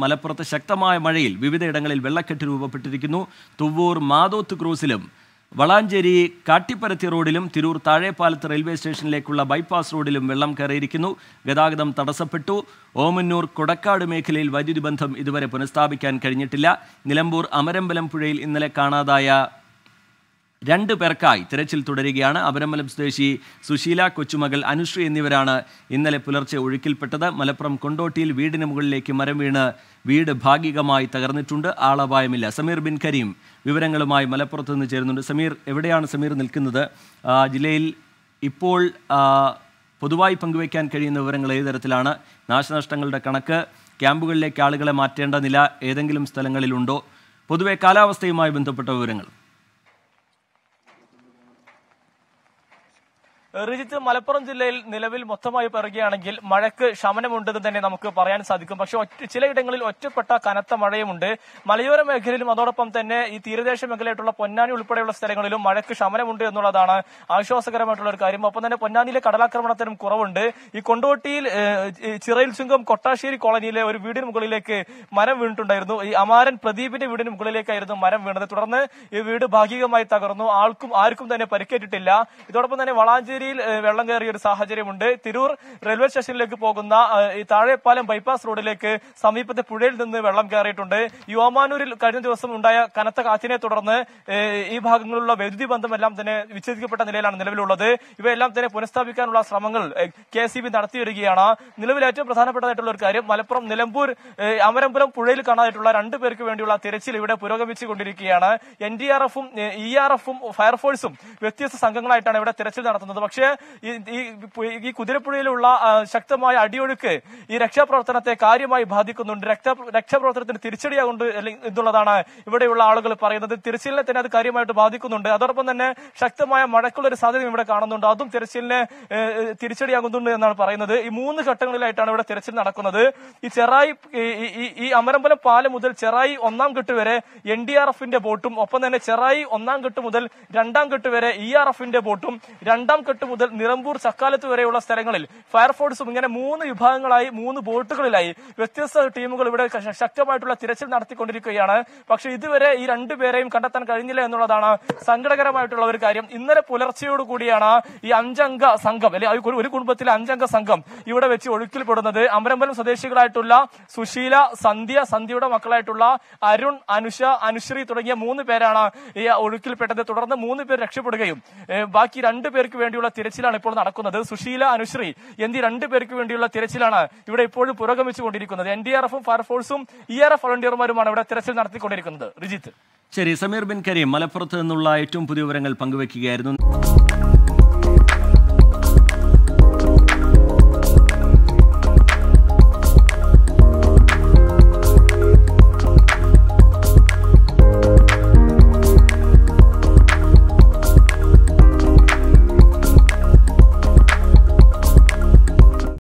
മലപ്പുറത്ത് ശക്തമായ മഴയിൽ വിവിധയിടങ്ങളിൽ വെള്ളക്കെട്ട് രൂപപ്പെട്ടിരിക്കുന്നു തുവ്വൂർ മാതോത്ത് ക്രോസിലും വളാഞ്ചേരി കാട്ടിപ്പരത്തി റോഡിലും തിരൂർ താഴേപ്പാലത്ത് റെയിൽവേ സ്റ്റേഷനിലേക്കുള്ള ബൈപ്പാസ് റോഡിലും വെള്ളം കയറിയിരിക്കുന്നു ഗതാഗതം തടസ്സപ്പെട്ടു ഓമന്നൂർ കൊടക്കാട് മേഖലയിൽ വൈദ്യുതി ബന്ധം ഇതുവരെ പുനഃസ്ഥാപിക്കാൻ കഴിഞ്ഞിട്ടില്ല നിലമ്പൂർ അമരമ്പലം പുഴയിൽ ഇന്നലെ കാണാതായ രണ്ട് പേർക്കായി തിരച്ചിൽ തുടരുകയാണ് അപരമലം സ്വദേശി സുശീല കൊച്ചുമകൾ അനുശ്രീ എന്നിവരാണ് ഇന്നലെ പുലർച്ചെ ഒഴുക്കിൽപ്പെട്ടത് മലപ്പുറം കൊണ്ടോട്ടിയിൽ വീടിന് മുകളിലേക്ക് മരം വീണ് വീട് ഭാഗികമായി തകർന്നിട്ടുണ്ട് ആളപായമില്ല സമീർ ബിൻ കരീം വിവരങ്ങളുമായി മലപ്പുറത്ത് നിന്ന് ചേരുന്നുണ്ട് സമീർ എവിടെയാണ് സമീർ നിൽക്കുന്നത് ജില്ലയിൽ ഇപ്പോൾ പൊതുവായി പങ്കുവയ്ക്കാൻ കഴിയുന്ന വിവരങ്ങൾ ഏത് തരത്തിലാണ് നാശനഷ്ടങ്ങളുടെ കണക്ക് ക്യാമ്പുകളിലേക്ക് ആളുകളെ മാറ്റേണ്ട നില ഏതെങ്കിലും സ്ഥലങ്ങളിലുണ്ടോ പൊതുവെ കാലാവസ്ഥയുമായി ബന്ധപ്പെട്ട വിവരങ്ങൾ റിജിത്ത് മലപ്പുറം ജില്ലയിൽ നിലവിൽ മൊത്തമായി പറയുകയാണെങ്കിൽ മഴയ്ക്ക് ശമനമുണ്ടെന്ന് തന്നെ നമുക്ക് പറയാൻ സാധിക്കും പക്ഷെ ചിലയിടങ്ങളിൽ ഒറ്റപ്പെട്ട കനത്ത മഴയുമുണ്ട് മലയോര മേഖലയിലും അതോടൊപ്പം തന്നെ ഈ തീരദേശ മേഖലയായിട്ടുള്ള പൊന്നാനി ഉൾപ്പെടെയുള്ള സ്ഥലങ്ങളിലും മഴയ്ക്ക് ശമനമുണ്ട് എന്നുള്ളതാണ് ആശ്വാസകരമായിട്ടുള്ള ഒരു കാര്യം ഒപ്പം തന്നെ പൊന്നാനിയിലെ കടലാക്രമണത്തിനും കുറവുണ്ട് ഈ കൊണ്ടോട്ടിയിൽ ചിറയിൽ ചുങ്കം കൊട്ടാശ്ശേരി കോളനിയിലെ ഒരു വീടിന് മുകളിലേക്ക് മരം വീണിട്ടുണ്ടായിരുന്നു ഈ അമാരൻ പ്രദീപിന്റെ വീടിന് മുകളിലേക്കായിരുന്നു മരം വീണത് തുടർന്ന് ഈ വീട് ഭാഗികമായി തകർന്നു ആൾക്കും ആർക്കും തന്നെ പരിക്കേറ്റിട്ടില്ല ഇതോടൊപ്പം തന്നെ വളാഞ്ചേരി കൈവരിയിൽ വെള്ളം കയറിയ ഒരു സാഹചര്യമുണ്ട് തിരൂർ റെയിൽവേ സ്റ്റേഷനിലേക്ക് പോകുന്ന ഈ താഴെപ്പാലം ബൈപ്പാസ് റോഡിലേക്ക് സമീപത്തെ പുഴയിൽ നിന്ന് വെള്ളം കയറിയിട്ടുണ്ട് യോമാനൂരിൽ കഴിഞ്ഞ ദിവസം ഉണ്ടായ കനത്ത കാറ്റിനെ തുടർന്ന് ഈ ഭാഗങ്ങളിലുള്ള വൈദ്യുതി ബന്ധമെല്ലാം തന്നെ വിച്ഛേദിക്കപ്പെട്ട നിലയിലാണ് നിലവിലുള്ളത് ഇവയെല്ലാം തന്നെ പുനഃസ്ഥാപിക്കാനുള്ള ശ്രമങ്ങൾ കെ സി ബി നടത്തി വരികയാണ് നിലവിൽ ഏറ്റവും പ്രധാനപ്പെട്ടതായിട്ടുള്ള ഒരു കാര്യം മലപ്പുറം നിലമ്പൂർ അമരമ്പുരം പുഴയിൽ കാണാതായിട്ടുള്ള രണ്ടു പേർക്ക് വേണ്ടിയുള്ള തിരച്ചിൽ ഇവിടെ പുരോഗമിച്ചു കൊണ്ടിരിക്കുകയാണ് എൻ ഡി ആർ എഫും ഇ ആർ എഫും ഫയർഫോഴ്സും വ്യത്യസ്ത സംഘങ്ങളായിട്ടാണ് ഇവിടെ തിരച്ചിൽ നടത്തുന്നത് പക്ഷേ ഈ കുതിരപ്പുഴയിലുള്ള ശക്തമായ അടിയൊഴുക്ക് ഈ രക്ഷാപ്രവർത്തനത്തെ കാര്യമായി ബാധിക്കുന്നുണ്ട് രക്ഷാപ്രവർത്തനത്തിന് തിരിച്ചടിയാകുണ്ട് എന്നുള്ളതാണ് ഇവിടെയുള്ള ആളുകൾ പറയുന്നത് തിരച്ചിലിനെ തന്നെ അത് കാര്യമായിട്ട് ബാധിക്കുന്നുണ്ട് അതോടൊപ്പം തന്നെ ശക്തമായ മഴയ്ക്കുള്ള ഒരു സാധ്യത ഇവിടെ കാണുന്നുണ്ട് അതും തിരച്ചിലിനെ തിരിച്ചടിയാകുന്നുണ്ട് എന്നാണ് പറയുന്നത് ഈ മൂന്ന് ഘട്ടങ്ങളിലായിട്ടാണ് ഇവിടെ തിരച്ചിൽ നടക്കുന്നത് ഈ ചെറായി ഈ അമരമ്പലം പാലം മുതൽ ചെറായി ഒന്നാം കെട്ട് വരെ എൻ ഡി ആർ എഫിന്റെ ബോട്ടും ഒപ്പം തന്നെ ചെറായി ഒന്നാം കെട്ട് മുതൽ രണ്ടാം കെട്ട് വരെ ഇ ആർ എഫിന്റെ ബോട്ടും രണ്ടാം കെട്ട് വൈകിട്ട് മുതൽ നിറമ്പൂർ ചക്കാലത്ത് വരെയുള്ള സ്ഥലങ്ങളിൽ ഫയർഫോഴ്സും ഇങ്ങനെ മൂന്ന് വിഭാഗങ്ങളായി മൂന്ന് ബോട്ടുകളിലായി വ്യത്യസ്ത ടീമുകൾ ഇവിടെ ശക്തമായിട്ടുള്ള തിരച്ചിൽ നടത്തിക്കൊണ്ടിരിക്കുകയാണ് പക്ഷെ ഇതുവരെ ഈ രണ്ടുപേരെയും കണ്ടെത്താൻ കഴിഞ്ഞില്ല എന്നുള്ളതാണ് സങ്കടകരമായിട്ടുള്ള ഒരു കാര്യം ഇന്നലെ പുലർച്ചെയോട് കൂടിയാണ് ഈ അഞ്ചംഗ സംഘം അല്ലെ ഒരു കുടുംബത്തിലെ അഞ്ചംഗ സംഘം ഇവിടെ വെച്ച് ഒഴുക്കിൽപ്പെടുന്നത് അമരമ്പലം സ്വദേശികളായിട്ടുള്ള സുശീല സന്ധ്യ സന്ധ്യയുടെ മക്കളായിട്ടുള്ള അരുൺ അനുഷ അനുശ്രീ തുടങ്ങിയ മൂന്ന് പേരാണ് ഈ ഒഴുക്കിൽപ്പെട്ടത് തുടർന്ന് മൂന്ന് പേർ രക്ഷപ്പെടുകയും ബാക്കി രണ്ടു പേർക്ക് വേണ്ടിയുള്ള തിരച്ചിലാണ് ഇപ്പോൾ നടക്കുന്നത് സുശീല അനുശ്രീ എന്നീ രണ്ടു പേർക്ക് വേണ്ടിയുള്ള തിരച്ചിലാണ് ഇവിടെ ഇപ്പോഴും പുരോഗമിച്ചുകൊണ്ടിരിക്കുന്നത് എൻ ഡി ആർ എഫും ഫയർഫോഴ്സും ഇ ആർ എഫ് വളണ്ടിയർമാരുമാണ് ഇവിടെ തിരച്ചിൽ നടത്തിക്കൊണ്ടിരിക്കുന്നത് റിജിത്ത് ശരി സമീർ ബിൻ കരീം മലപ്പുറത്ത് നിന്നുള്ള ഏറ്റവും പുതിയ വിവരങ്ങൾ പങ്കുവയ്ക്കുകയായിരുന്നു